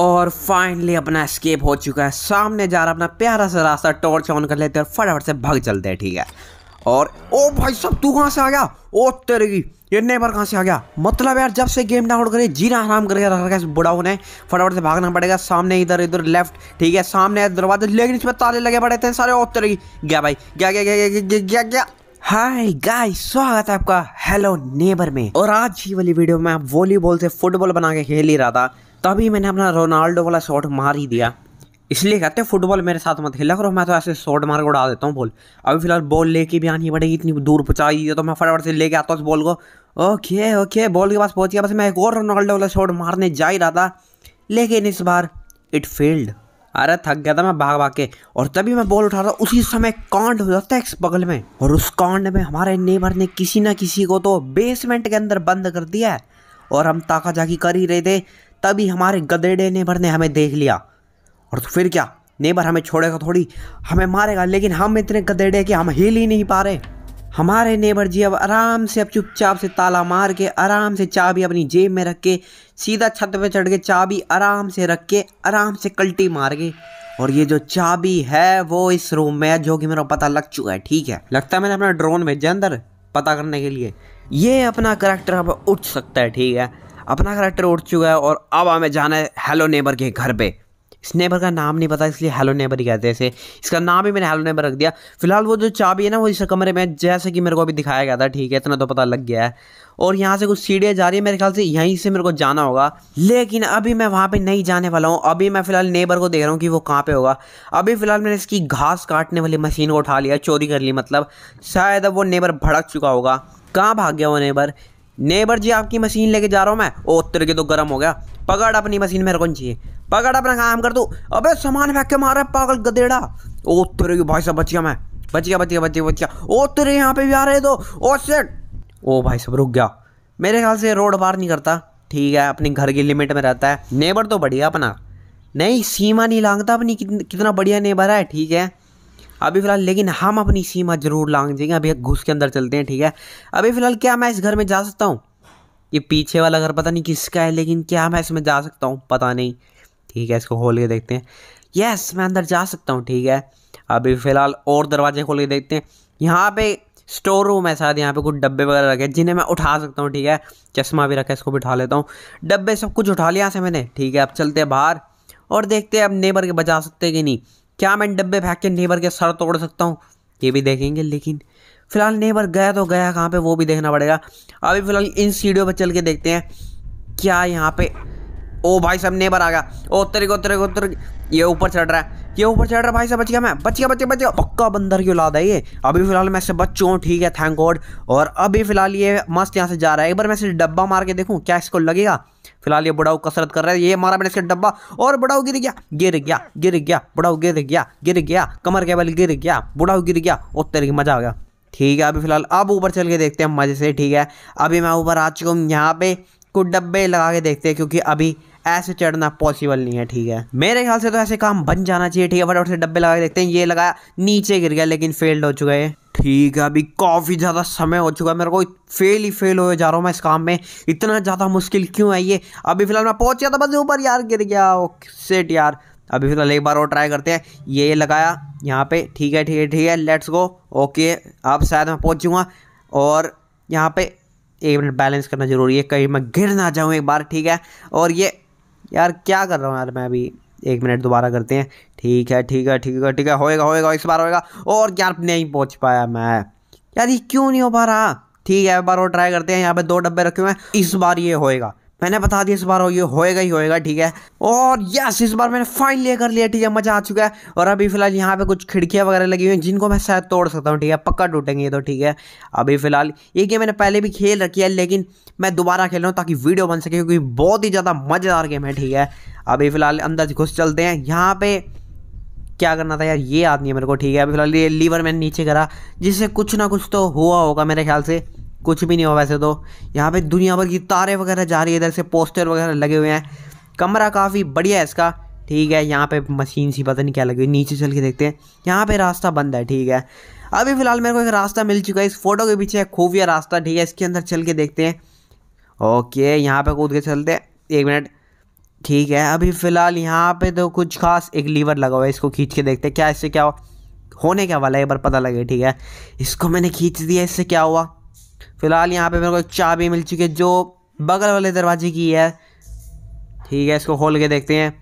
और फाइनली अपना स्केप हो चुका है सामने जा रहा अपना प्यारा सा रास्ता टॉर्च ऑन कर लेते हैं और फटाफट से भाग चलते हैं ठीक है और ओ भाई सब तू कहाँ से आ गया ओ तेरे की ये नेबर कहाँ से आ गया मतलब यार जब से गेम डाउनलोड करें जीना आराम करके रखा है बुढ़ाओ ने फटाफट से भागना पड़ेगा सामने इधर इधर लेफ्ट ठीक है सामने दरवाजे लेकिन इसमें ताले लगे पड़े थे सारे ओ तेरे की गया भाई गया गया गया गया गया गया हाय गाइस स्वागत है आपका हेलो नेबर में और आज ही वाली वीडियो में वॉलीबॉल से फुटबॉल बना के खेल ही रहा था तभी मैंने अपना रोनाल्डो वाला शॉट मार ही दिया इसलिए कहते हैं फुटबॉल मेरे साथ मत खेला करो मैं तो ऐसे शॉट मार के उड़ा देता हूँ बॉल अभी फिलहाल बॉल लेके भी आनी पड़ेगी इतनी दूर पहुँचाई तो मैं फटाफट से लेके आता हूँ उस बॉल को ओके ओके बॉल के पास पहुँच गया बस मैं एक और रोनाल्डो वाला शॉट मारने जा ही रहा था लेकिन इस बार इट फेल्ड अरे थक गया था मैं भाग भाग के और तभी मैं बॉल उठा रहा था उसी समय कांड हो जाता है इस बगल में और उस कांड में हमारे नेबर ने किसी ना किसी को तो बेसमेंट के अंदर बंद कर दिया है और हम ताका ताकाजाकी कर ही रहे थे तभी हमारे गदेड़े नेबर ने हमें देख लिया और तो फिर क्या नेबर हमें छोड़ेगा थोड़ी हमें मारेगा लेकिन हम इतने गदेड़े कि हम हिल ही नहीं पा रहे हमारे नेबर जी अब आराम से अब चुपचाप से ताला मार के आराम से चाबी अपनी जेब में रख के सीधा छत पे चढ़ के चाबी आराम से रख के आराम से कल्टी मार के और ये जो चाबी है वो इस रूम में है जो कि मेरा पता लग चुका है ठीक है लगता है मैंने अपना ड्रोन भेजा अंदर पता करने के लिए ये अपना करेक्टर अब उठ सकता है ठीक है अपना करेक्टर उठ चुका है और अब हमें जाना है हेलो नेबर के घर पे इस नेबर का नाम नहीं पता इसलिए हेलो नेबर ही कहते हैं इसे इसका नाम ही मैंने हेलो नेबर रख दिया फिलहाल वो जो चाबी है ना वो इस कमरे में जैसे कि मेरे को अभी दिखाया गया था ठीक है इतना तो पता लग गया है और यहाँ से कुछ सीढ़ियाँ जा रही है मेरे ख्याल से यहीं से मेरे को जाना होगा लेकिन अभी मैं वहाँ पर नहीं जाने वाला हूँ अभी मैं फ़िलहाल नेबर को देख रहा हूँ कि वो कहाँ पे होगा अभी फ़िलहाल मैंने इसकी घास काटने वाली मशीन को उठा लिया चोरी कर ली मतलब शायद अब वो नेबर भड़क चुका होगा कहाँ भाग गया वो नेबर नेबर जी आपकी मशीन लेके जा रहा हूँ मैं ओ तेरे के तो गर्म हो गया पकड़ अपनी मशीन मेरे को चाहिए पकड़ अपना काम कर तू अबे सामान फेंक के मारा पागल गदेड़ा ओ तेरे की भाई साहब बचिया मैं बचिया बचिया बचिया बचिया ओ तेरे यहाँ पे भी आ रहे तो ओ सेट ओ भाई साहब रुक गया मेरे ख्याल से रोड पार नहीं करता ठीक है अपने घर की लिमिट में रहता है नेबर तो बढ़िया अपना नहीं सीमा नहीं लांगता अपनी कितना बढ़िया नेबर है ठीक है अभी फ़िलहाल लेकिन हम अपनी सीमा ज़रूर लांग जाएंगे अभी घुस के अंदर चलते हैं ठीक है अभी फ़िलहाल क्या मैं इस घर में जा सकता हूँ ये पीछे वाला घर पता नहीं किसका है लेकिन क्या मैं इसमें जा सकता हूँ पता नहीं ठीक है इसको खोल के देखते हैं यस मैं अंदर जा सकता हूँ ठीक है अभी फ़िलहाल और दरवाजे खोल के देखते हैं यहाँ पे स्टोर रूम है शायद यहाँ पे कुछ डब्बे वगैरह रखे जिन्हें मैं उठा सकता हूँ ठीक है चश्मा भी रखा है इसको भी उठा लेता हूँ डब्बे सब कुछ उठा लिया से मैंने ठीक है अब चलते हैं बाहर और देखते हैं अब नेबर के बचा सकते कि नहीं क्या मैं डब्बे फेंक के नेबर के सर तोड़ सकता हूँ ये भी देखेंगे लेकिन फ़िलहाल नेबर गया तो गया कहाँ पे वो भी देखना पड़ेगा अभी फ़िलहाल इन सीढ़ियों पर चल के देखते हैं क्या यहाँ पे ओ भाई साहब नेबर आ गया ओ तेरे को तेरे को तेरे ये ऊपर चढ़ रहा है ये ऊपर चढ़ रहा है भाई साहब बच गया मैं बच गया बच गया बच गया पक्का बंदर की औलाद है ये अभी फिलहाल मैं इससे बच हूँ ठीक है थैंक गॉड और अभी फिलहाल ये मस्त यहाँ से जा रहा है एक बार मैं इसे डब्बा मार के देखूँ क्या इसको लगेगा फिलहाल ये बुढ़ाऊ कसरत कर रहा है ये मारा मैंने इसका डब्बा और बुढ़ाऊ गिर गया गिर गया गिर गया बुढ़ाऊ गिर गया गिर गया कमर के बल गिर गया बुढ़ाऊ गिर गया और तेरे की मजा आ गया ठीक है अभी फिलहाल अब ऊपर चल के देखते हैं मज़े से ठीक है अभी मैं ऊपर आ चुका हूँ यहाँ पे कुछ डब्बे लगा के देखते हैं क्योंकि अभी ऐसे चढ़ना पॉसिबल नहीं है ठीक है मेरे ख्याल से तो ऐसे काम बन जाना चाहिए ठीक है बड़े से डब्बे लगा के देखते हैं ये लगाया नीचे गिर गया लेकिन फेल्ड हो चुका है ठीक है अभी काफ़ी ज़्यादा समय हो चुका है मेरे को फेल ही फेल हो जा रहा हूँ मैं इस काम में इतना ज़्यादा मुश्किल क्यों है ये अभी फिलहाल मैं पहुँच गया था बस ऊपर यार गिर गया ओके सेट यार अभी फिलहाल एक बार और ट्राई करते हैं ये लगाया यहाँ पे ठीक है ठीक है ठीक है लेट्स गो ओके अब शायद मैं पहुँच जाऊँगा और यहाँ पे एक मिनट बैलेंस करना जरूरी है कहीं मैं गिर ना जाऊँ एक बार ठीक है और ये यार क्या कर रहा हूँ यार मैं अभी एक मिनट दोबारा करते हैं ठीक है ठीक है ठीक है ठीक है होएगा होएगा इस बार होएगा और यार नहीं पहुँच पाया मैं यार ये क्यों नहीं हो पा रहा ठीक है एक बार और ट्राई करते हैं यहाँ पे दो डब्बे रखे हुए हैं इस बार ये होएगा मैंने बता दिया इस बार हो ये होएगा ही होएगा ठीक है और यस इस बार मैंने फाइनली कर लिया ठीक है मजा आ चुका है और अभी फिलहाल यहाँ पे कुछ खिड़कियाँ वगैरह लगी हुई हैं जिनको मैं शायद तोड़ सकता हूँ ठीक है पक्का टूटेंगे ये तो ठीक है अभी फिलहाल ये गेम मैंने पहले भी खेल रखी है लेकिन मैं दोबारा खेल रहा हूँ ताकि वीडियो बन सके क्योंकि बहुत ही ज़्यादा मज़ेदार गेम है ठीक है अभी फिलहाल अंदर घुस चलते हैं यहाँ पर क्या करना था यार ये याद नहीं है मेरे को ठीक है अभी फिलहाल ये लीवर मैंने नीचे करा जिससे कुछ ना कुछ तो हुआ होगा मेरे ख्याल से कुछ भी नहीं हुआ वैसे तो यहाँ पे दुनिया भर की तारे वगैरह जा रही है इधर से पोस्टर वगैरह लगे हुए हैं कमरा काफ़ी बढ़िया है इसका ठीक है यहाँ पे मशीन सी पता नहीं क्या लगी हुई नीचे चल के देखते हैं यहाँ पे रास्ता बंद है ठीक है अभी फ़िलहाल मेरे को एक रास्ता मिल चुका है इस फोटो के पीछे खूबिया रास्ता ठीक है इसके अंदर चल के देखते हैं ओके यहाँ पे कूद के चलते हैं एक मिनट ठीक है अभी फ़िलहाल यहाँ पर तो कुछ खास एक लीवर लगा हुआ है इसको खींच के देखते हैं क्या इससे क्या होने क्या वाला है एक बार पता लगे ठीक है इसको मैंने खींच दिया इससे क्या हुआ फिलहाल यहाँ पे मेरे को एक चाबी मिल चुकी है जो बगल वाले दरवाजे की है ठीक है इसको खोल के देखते हैं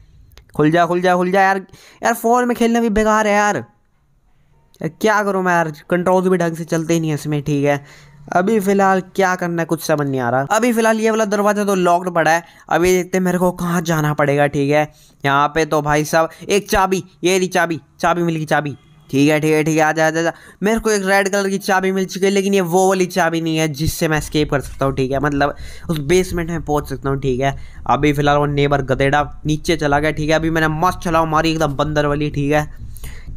खुल जा खुल जा खुल जा यार यार फ़ोन में खेलना भी बेकार है यार यार क्या करूँ मैं यार कंट्रोल्स भी ढंग से चलते ही नहीं है इसमें ठीक है अभी फ़िलहाल क्या करना है कुछ समझ नहीं आ रहा अभी फ़िलहाल ये वाला दरवाज़ा तो लॉक्ड पड़ा है अभी देखते मेरे को कहाँ जाना पड़ेगा ठीक है यहाँ पे तो भाई साहब एक चाबी ये रही चाबी चाबी मिल गई चाबी ठीक है ठीक है ठीक है आ जा जा मेरे को एक रेड कलर की चाबी मिल चुकी है लेकिन ये वो वाली चाबी नहीं है जिससे मैं स्केप कर सकता हूँ ठीक है मतलब उस बेसमेंट में पहुँच सकता हूँ ठीक है अभी फिलहाल वो नेबर गदेड़ा नीचे चला गया ठीक है अभी मैंने मस्त चलाऊ मारी एकदम बंदर वाली ठीक है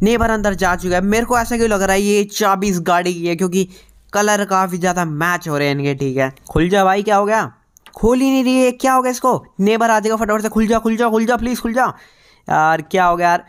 नेबर अंदर जा चुका है मेरे को ऐसा क्यों लग रहा है ये चाबी इस गाड़ी की है क्योंकि कलर काफ़ी ज़्यादा मैच हो रहे हैं इनके ठीक है खुल जा भाई क्या हो गया खोल ही नहीं रही है क्या हो गया इसको नेबर आ जाएगा फटाफट से खुल जा खुल जा खुल जा प्लीज़ खुल जा यार क्या हो गया यार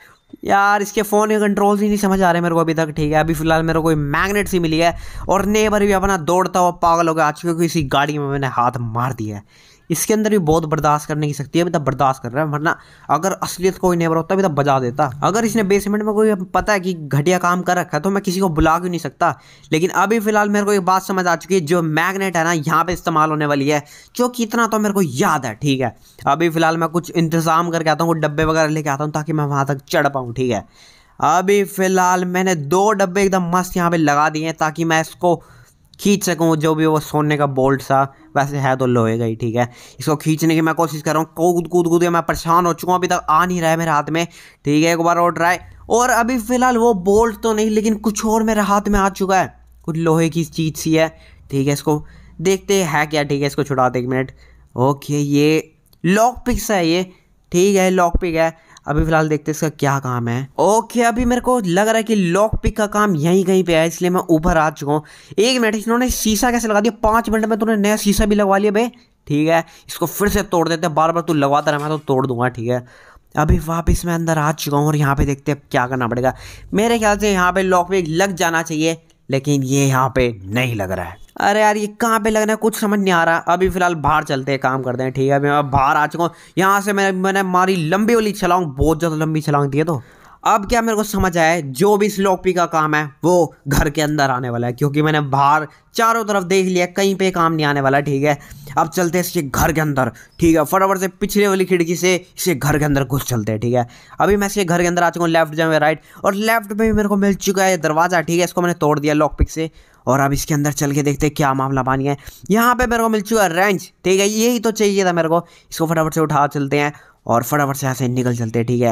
यार इसके फ़ोन के कंट्रोल्स ही नहीं समझ आ रहे मेरे को अभी तक ठीक है अभी फिलहाल मेरे को कोई मैग्नेट सी मिली है और नेबर भी अपना दौड़ता हुआ पागल हो गया आज क्योंकि इसी गाड़ी में मैंने हाथ मार दिया है इसके अंदर भी बहुत बर्दाश्त करने की शक्ति है अभी तक बर्दाश्त कर रहा है वरना अगर असलियत कोई नेबर होता अभी तक बजा देता अगर इसने बेसमेंट में कोई पता है कि घटिया काम कर रखा है तो मैं किसी को बुला क्यों नहीं सकता लेकिन अभी फिलहाल मेरे को एक बात समझ आ चुकी है जो मैगनेट है ना यहाँ पर इस्तेमाल होने वाली है जो कि इतना तो मेरे को याद है ठीक है अभी फिलहाल मैं कुछ इंतजाम करके आता हूँ कुछ डब्बे वगैरह लेके आता हूँ ताकि मैं वहाँ तक चढ़ पाऊँ ठीक है अभी फिलहाल मैंने दो डब्बे एकदम मस्त यहाँ पे लगा दिए हैं ताकि मैं इसको खींच सकूँ जो भी वो सोने का बोल्ट सा वैसे है तो लोहे का ही ठीक है इसको खींचने की मैं कोशिश कर रहा हूँ कूद कूद कूद के मैं परेशान हो चुका हूँ अभी तक आ नहीं रहा है मेरे हाथ में ठीक है एक बार और ट्राई और अभी फ़िलहाल वो बोल्ट तो नहीं लेकिन कुछ और मेरे हाथ में आ चुका है कुछ लोहे की चीज़ सी है ठीक है इसको देखते है क्या ठीक है इसको छुड़ाते एक मिनट ओके ये लॉक पिक्स है ये ठीक है लॉक पिक है अभी फिलहाल देखते हैं इसका क्या काम है ओके अभी मेरे को लग रहा है कि लॉक पिक का काम यहीं कहीं पे है इसलिए मैं ऊपर आ चुका हूँ एक मिनट इन्होंने शीशा कैसे लगा दिया पाँच मिनट में तुमने तो नया शीशा भी लगवा लिया भाई ठीक है इसको फिर से तोड़ देते हैं बार बार तू लगवाता रहा मैं तो तोड़ दूंगा ठीक है अभी वापस मैं अंदर आ चुका हूँ और यहाँ पे देखते हैं क्या करना पड़ेगा मेरे ख्याल से यहाँ पे लॉक पिक लग जाना चाहिए लेकिन ये यहाँ पे नहीं लग रहा है अरे यार ये कहाँ पे लगना है कुछ समझ नहीं आ रहा अभी फिलहाल बाहर चलते हैं काम करते हैं ठीक है मैं बाहर आ चुका हूँ यहाँ से मैं मैंने मारी लंबी वाली छलांग बहुत ज़्यादा लंबी छलांग दी है तो अब क्या मेरे को समझ आया जो भी स्लोपी का काम है वो घर के अंदर आने वाला है क्योंकि मैंने बाहर चारों तरफ देख लिया कहीं पे काम नहीं आने वाला ठीक है अब चलते हैं इसके घर के अंदर ठीक है फटाफट से पिछले वाली खिड़की से इसके घर के अंदर घुस चलते हैं ठीक है अभी मैं इसके घर के अंदर आ चुका हूँ लेफ्ट जाऊँ राइट और लेफ्ट में भी मेरे को मिल चुका है दरवाज़ा ठीक है इसको मैंने तोड़ दिया लॉकपिक से और अब इसके अंदर चल के देखते हैं क्या मामला पानी है यहाँ पे मेरे को मिल चुका है रेंच ठीक है यही तो चाहिए था मेरे को इसको फटाफट से उठा चलते हैं और फटाफट से यहाँ से निकल चलते हैं ठीक है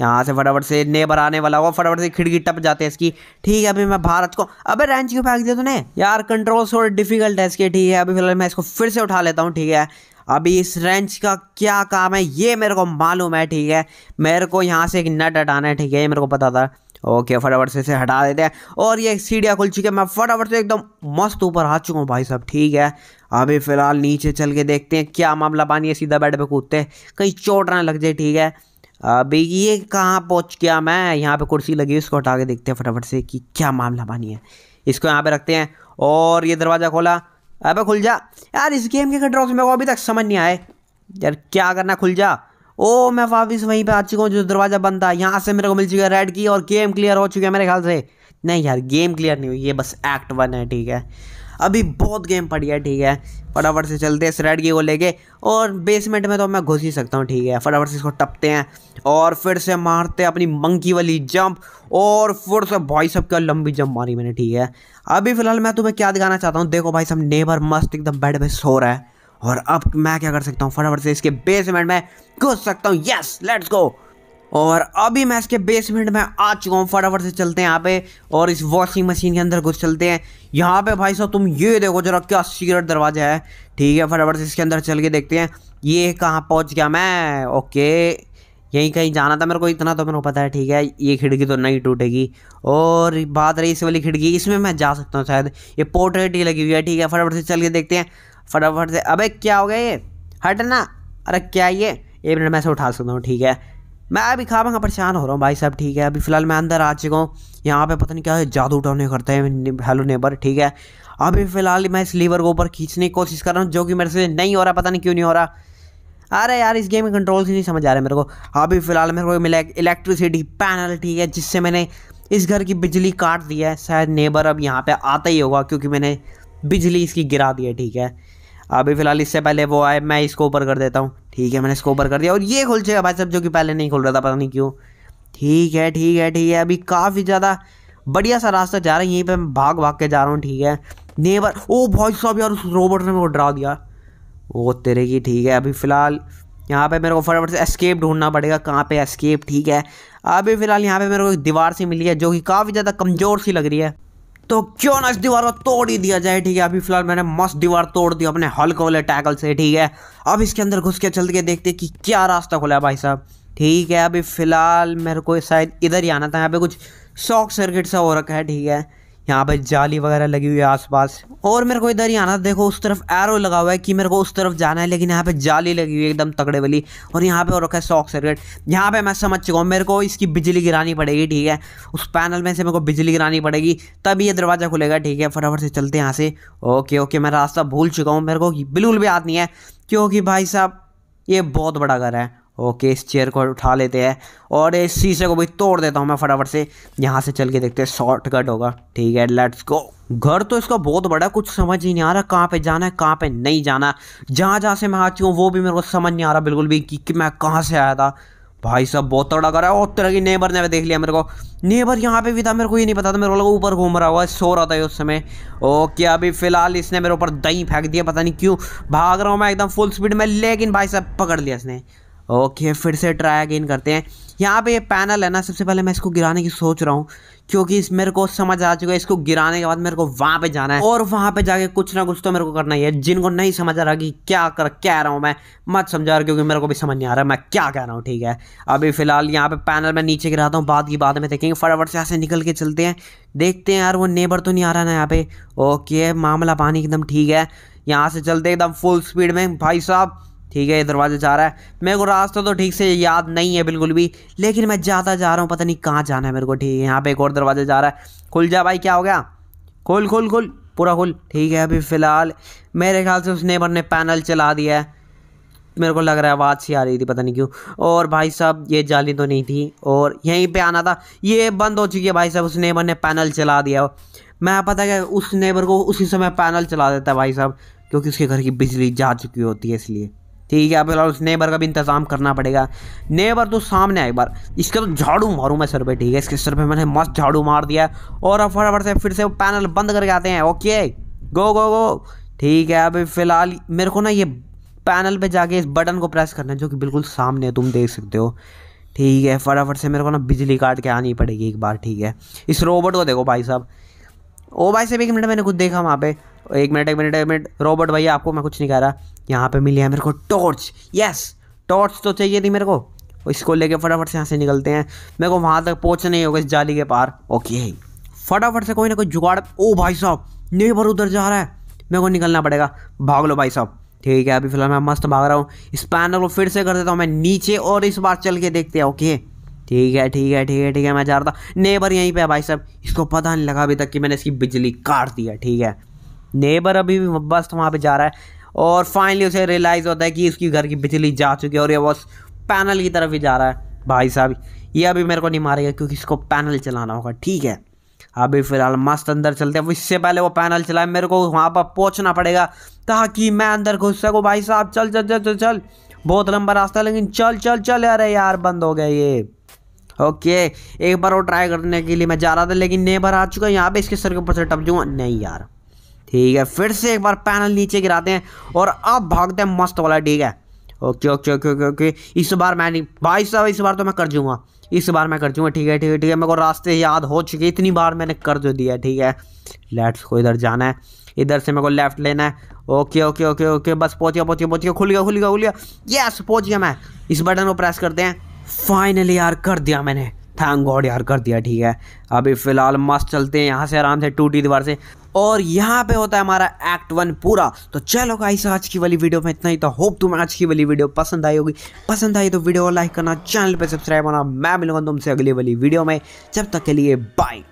यहाँ से फटाफट से नेबर आने वाला होगा फटाफट से खिड़की टप जाते हैं इसकी ठीक है अभी मैं भारत को अबे रेंच क्यों फेंक दिया तूने यार कंट्रोल थोड़ा डिफिकल्ट है इसके ठीक है अभी फिलहाल मैं इसको फिर से उठा लेता हूँ ठीक है अभी इस रेंच का क्या काम है ये मेरे को मालूम है ठीक है मेरे को यहाँ से एक नट हटाना है ठीक है ये मेरे को पता था ओके फटाफट से इसे हटा देते हैं और ये सीढ़ियाँ खुल चुकी है मैं फटाफट से एकदम मस्त ऊपर आ चुका हूँ भाई साहब ठीक है अभी फ़िलहाल नीचे चल के देखते हैं क्या मामला पानी है सीधा बेड पे कूदते कहीं चोट ना लग जाए ठीक है अभी ये कहाँ पहुँच गया मैं यहाँ पे कुर्सी लगी उसको हटा के देखते हैं फटाफट से कि क्या मामला पानी है इसको यहाँ पर रखते हैं और ये दरवाज़ा खोला अब खुल जा यार इस गेम के कंट्रोल मेरे को अभी तक समझ नहीं आए यार क्या करना खुल जा ओ मैं वापिस वहीं पर आ चुका हूँ जो दरवाज़ा बंद था यहाँ से मेरे को मिल चुका है रेड की और गेम क्लियर हो चुका है मेरे ख्याल से नहीं यार गेम क्लियर नहीं हुई ये बस एक्ट वन है ठीक है अभी बहुत गेम पड़ी है ठीक है फटाफट से चलते हैं इस रेड की को लेके और बेसमेंट में तो मैं घुस ही सकता हूँ ठीक है फटाफट से इसको टपते हैं और फिर से मारते हैं अपनी मंकी वाली जंप और फिर से भाई सब क्या लंबी जंप मारी मैंने ठीक है अभी फ़िलहाल मैं तुम्हें क्या दिखाना चाहता हूँ देखो भाई सब नेबर मस्त एकदम बेड पर सो रहा है और अब मैं क्या कर सकता हूँ फटाफट से इसके बेसमेंट में घुस सकता हूँ यस लेट्स गो और अभी मैं इसके बेसमेंट में आ चुका हूँ फटाफट से चलते हैं यहाँ पे और इस वॉशिंग मशीन के अंदर घुस चलते हैं यहाँ पे भाई साहब तुम ये देखो जरा क्या सीक्रेट दरवाजा है ठीक है फटाफट से इसके अंदर चल के देखते हैं ये कहाँ पहुँच गया मैं ओके यहीं कहीं जाना था मेरे को इतना तो मेरे को पता है ठीक है ये खिड़की तो नहीं टूटेगी और बात रही इस वाली खिड़की इसमें मैं जा सकता हूँ शायद ये पोर्ट्रेट ही लगी हुई है ठीक है फटाफट से चल के देखते हैं फटाफट से अबे क्या हो गया ये हटना अरे क्या ये एक मिनट मैं से उठा सकता हूँ ठीक है मैं अभी खा मैं परेशान हो रहा हूँ भाई साहब ठीक है अभी फ़िलहाल मैं अंदर आ चुका हूँ यहाँ पे पता नहीं क्या है जादू टोने करते हैं हेलो नेबर ठीक है अभी फ़िलहाल मैं इस लीवर को ऊपर खींचने की कोशिश कर रहा हूँ जो कि मेरे से नहीं हो रहा पता नहीं क्यों नहीं हो रहा अरे यार इस गेम में कंट्रोल से नहीं समझ आ रहा है मेरे को अभी फ़िलहाल मेरे को मिला इलेक्ट्रिसिटी पैनल ठीक है जिससे मैंने इस घर की बिजली काट दी है शायद नेबर अब यहाँ पर आता ही होगा क्योंकि मैंने बिजली इसकी गिरा दी है ठीक है अभी फिलहाल इससे पहले वो आए मैं इसको ऊपर कर देता हूँ ठीक है मैंने इसको ऊपर कर दिया और ये खुल जाएगा भाई साहब जो कि पहले नहीं खुल रहा था पता नहीं क्यों ठीक है ठीक है ठीक है अभी काफ़ी ज़्यादा बढ़िया सा रास्ता जा रहा है यहीं पर मैं भाग भाग के जा रहा हूँ ठीक है नेबर ओ भाई साहब यार उस रोबोट ने मेरे को डरा दिया वो तेरे की ठीक है अभी फ़िलहाल यहाँ पे मेरे को फटाफट से एस्केप ढूंढना पड़ेगा कहाँ पे एस्केप ठीक है अभी फ़िलहाल यहाँ पे मेरे को एक दीवार सी मिली है जो कि काफ़ी ज़्यादा कमज़ोर सी लग रही है तो क्यों ना इस दीवार को तोड़ ही दिया जाए ठीक है अभी फिलहाल मैंने मस्त दीवार तोड़ दी अपने हल्क वाले टैकल से ठीक है अब इसके अंदर घुस के चल के देखते कि क्या रास्ता खुला है भाई साहब ठीक है अभी फ़िलहाल मेरे को शायद इधर ही आना था यहाँ पे कुछ शॉक सर्किट सा हो रखा है ठीक है यहाँ पर जाली वगैरह लगी हुई है आसपास और मेरे को इधर ही आना देखो उस तरफ एरो लगा हुआ है कि मेरे को उस तरफ जाना है लेकिन यहाँ पे जाली लगी हुई है एकदम तगड़े वाली और यहाँ पे और रखा है शॉक सर्किट यहाँ पे मैं समझ चुका हूँ मेरे को इसकी बिजली गिरानी पड़ेगी ठीक है उस पैनल में से मेरे को बिजली गिरानी पड़ेगी तब ये दरवाज़ा खुलेगा ठीक है फटाफट से चलते हैं यहाँ से ओके ओके मैं रास्ता भूल चुका हूँ मेरे को बिल्कुल भी याद नहीं है क्योंकि भाई साहब ये बहुत बड़ा घर है ओके इस चेयर को उठा लेते हैं और इस शीशे को भी तोड़ देता हूँ मैं फटाफट से यहाँ से चल के देखते हैं शॉर्टकट होगा ठीक है लेट्स गो घर तो इसका बहुत बड़ा कुछ समझ ही नहीं आ रहा कहाँ पे जाना है कहाँ पे नहीं जाना जहाँ जहाँ से मैं आती हूँ वो भी मेरे को समझ नहीं आ रहा बिल्कुल भी कि, मैं कहाँ से आया था भाई साहब बहुत तड़ा कर रहा है और तरह की नेबर ने देख लिया मेरे को नेबर यहाँ पे भी था मेरे को ये नहीं पता था मेरे को ऊपर घूम रहा हुआ सो रहा था उस समय ओके अभी फिलहाल इसने मेरे ऊपर दही फेंक दिया पता नहीं क्यों भाग रहा हूँ मैं एकदम फुल स्पीड में लेकिन भाई साहब पकड़ लिया इसने ओके फिर से ट्राई अगेन करते हैं यहाँ पे ये पैनल है ना सबसे पहले मैं इसको गिराने की सोच रहा हूँ क्योंकि इस मेरे को समझ आ चुका है इसको गिराने के बाद मेरे को वहाँ पे जाना है और वहाँ पे जाके कुछ ना कुछ तो मेरे को करना ही है जिनको नहीं समझ आ रहा कि क्या कर कह रहा हूँ मैं मत समझा रहा क्योंकि मेरे को भी समझ नहीं आ रहा मैं क्या कह रहा हूँ ठीक है अभी फिलहाल यहाँ पे पैनल में नीचे गिराता हूँ बाद की बाद में देखेंगे फटाफट से ऐसे निकल के चलते हैं देखते हैं यार वो नेबर तो नहीं आ रहा ना यहाँ पे ओके मामला पानी एकदम ठीक है यहाँ से चलते एकदम फुल स्पीड में भाई साहब ठीक है ये दरवाजे जा रहा है मेरे को रास्ता तो ठीक से याद नहीं है बिल्कुल भी लेकिन मैं ज़्यादा जा रहा हूँ पता नहीं कहाँ जाना है मेरे को ठीक है यहाँ पे एक और दरवाजा जा रहा है खुल जा भाई क्या हो गया खुल खुल खुल पूरा खुल ठीक है अभी फ़िलहाल मेरे ख्याल से उस नेबर ने पैनल चला दिया है मेरे को लग रहा है आवाज़ सी आ रही थी पता नहीं क्यों और भाई साहब ये जाली तो नहीं थी और यहीं पे आना था ये बंद हो चुकी है भाई साहब उस नेबर ने पैनल चला दिया मैं पता है उस नेबर को उसी समय पैनल चला देता है भाई साहब क्योंकि उसके घर की बिजली जा चुकी होती है इसलिए ठीक है अब फिलहाल उस नेबर का भी इंतजाम करना पड़ेगा नेबर तो सामने आए बार इसका तो झाड़ू मारूँ मैं सर पे ठीक है इसके सर पे मैंने मस्त झाड़ू मार दिया और अब फटाफट से फिर से वो पैनल बंद करके आते हैं ओके गो गो गो ठीक है अभी फिलहाल मेरे को ना ये पैनल पे जाके इस बटन को प्रेस करना है जो कि बिल्कुल सामने है तुम देख सकते हो ठीक है फटाफट से मेरे को ना बिजली काट के आनी पड़ेगी एक बार ठीक है इस रोबोट को देखो भाई साहब ओ भाई साहब एक मिनट मैंने खुद देखा वहाँ पे एक मिनट एक मिनट एक मिनट रोबोट भैया आपको मैं कुछ नहीं कह रहा यहाँ पे मिली है मेरे को टॉर्च यस टॉर्च तो चाहिए थी मेरे को इसको लेके फटाफट से यहाँ से निकलते हैं मेरे को वहाँ तक पहुँचना ही होगा इस जाली के पार ओके फटाफट से कोई ना कोई जुगाड़ ओ भाई साहब नेबर उधर जा रहा है मेरे को निकलना पड़ेगा भाग लो भाई साहब ठीक है अभी फिलहाल मैं मस्त भाग रहा हूँ इस पैनल को फिर से कर देता हूँ मैं नीचे और इस बार चल के देखते हैं ओके ठीक है ठीक है ठीक है ठीक है मैं जा रहा था नेबर यहीं पे है भाई साहब इसको पता नहीं लगा अभी तक कि मैंने इसकी बिजली काट दी है ठीक है नेबर अभी भी बस वहाँ पे जा रहा है और फाइनली उसे रियलाइज़ होता है कि उसकी घर की बिजली जा चुकी है और ये बस पैनल की तरफ ही जा रहा है भाई साहब ये अभी मेरे को नहीं मारेगा क्योंकि इसको पैनल चलाना होगा ठीक है अभी फ़िलहाल मस्त अंदर चलते हैं इससे पहले वो पैनल चलाए मेरे को वहाँ पर पहुँचना पड़ेगा ताकि मैं अंदर घुस सकूँ भाई साहब चल चल चल चल चल बहुत लंबा रास्ता लेकिन चल चल चल अरे यार बंद हो गया ये ओके एक बार वो ट्राई करने के लिए मैं जा रहा था लेकिन नेबर आ चुका है यहाँ पे इसके सर के ऊपर से टप जाऊँगा नहीं यार ठीक है फिर से एक बार पैनल नीचे गिराते हैं और अब भागते हैं मस्त वाला ठीक है okay okay okay okay okay इस बार मैं नहीं भाई साहब इस बार तो मैं कर जूँगा इस बार मैं कर जूँगा ठीक है ठीक है ठीक है मेरे को रास्ते याद हो चुके इतनी बार मैंने कर जो तो दिया ठीक है लेट्स को इधर जाना है इधर से मेरे को लेफ्ट लेना है ओके ओके ओके ओके बस पहुँच गया पहुँच खुल गया खुल गया खुल गया यस पहुंच गया मैं इस बटन को प्रेस करते हैं फाइनली यार कर दिया मैंने थैंक गॉड यार कर दिया ठीक है अभी फ़िलहाल मस्त चलते हैं यहाँ से आराम से टूटी दीवार से और यहाँ पे होता है हमारा एक्ट वन पूरा तो चलो गाइस आज की वाली वीडियो में इतना ही तो होप तुम्हें आज की वाली वीडियो पसंद आई होगी पसंद आई तो वीडियो को लाइक करना चैनल पर सब्सक्राइब करना मैं मिलूंगा तुमसे अगली वाली वीडियो में जब तक के लिए बाय